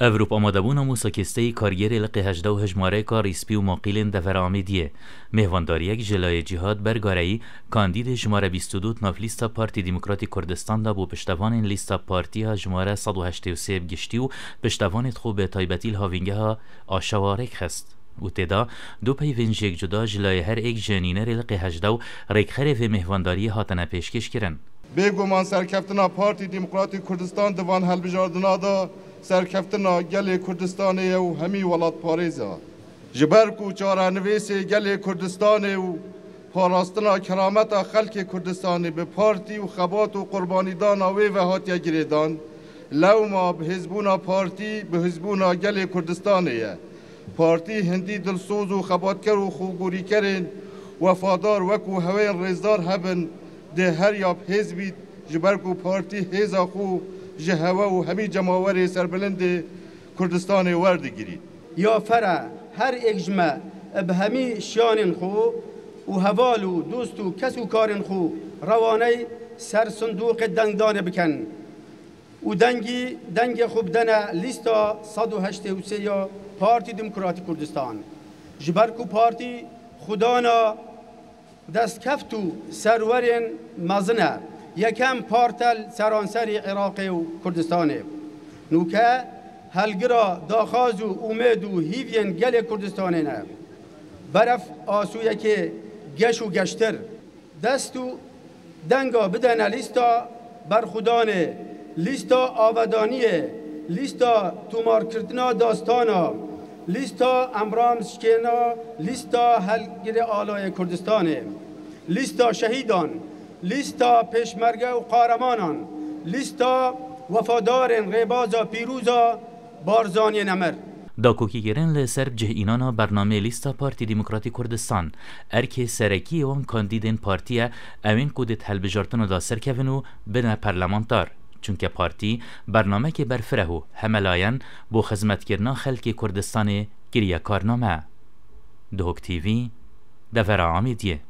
اروپا مدبون و ساکسته کارگیر لقی هجده و هجماره کار اسپی و ماقیل در فرامیدیه مهوانداری یک جلای جهاد برگارایی، کاندید جماره 22 تناف لیستا پارتی دیمکراتی کردستان دا بو پشتوان لیستا پارتی ها جماره 183 گشتی و پشتوان خوب به تایبتی لحاوینگه ها آشوارک خست. و تدا دو پیونج یک جدا جلای هر ایک جنینه ریلقی هجده و و مهوانداری ها پیشکش من سرکفتنا پارتی دیمکراتی کردستان دوان هل سرکفتنا گل کردستان و همی ولات پاریزا جبر کو چاره نویس گل کردستان و پاراستنا کرامت خلک کردستان به پارتی و خبات و قربانی دان و و هاتیا گریدان لوما به حزبونا پارتی به حزبونا گل کردستانه پارتی هندی دلسوز و خباتکر و خوگوری کرن وفادار وکو هوین رزدار هبن ده هر یاب حزبی جبر کو پارتی هزا خو جهوا و همی جماور سربلند کردستان ورد گیرید یا فرع هر اجمه به همی شیان خو و هوال و دوست و کس و کارن خو روانه سر صندوق دنگدانه بکن و دنگی دنگ خوب دنه لیستا 183 یا پارتی دموکراتیک کردستان جبر کو پارتی خدانا دستکفت و سرورن مزنه یکم پارتل سەرانسەری عراق و کردستانی نوکه هلگرا داخاز و ئومێد و کردستانی نه برف آسویه که گش و گشتر دەست و دەنگا بدەنە لیستا بەرخودانێ لیستا آودانی لیستا کردنا داستانا لیستا امرام شکێنا لیستا هەلگرێ آلای کردستان لیستا شەهیدان لیستا پشمرگه و قارمانان لیستا وفادارن غیبازا پیروزا بارزانی نمر کوکی لە سەر اینانا برنامه لیستا پارتی دیموکراتی کوردستان وان سرکی اون کاندیدن پارتیە ئەوێن کودت دا سەرکەون و بنە چون که پارتی برفرهو هملاین و خزمت کرنا خلک کردستان گریه کارنامه دوک تیوی دفر آمیدیه.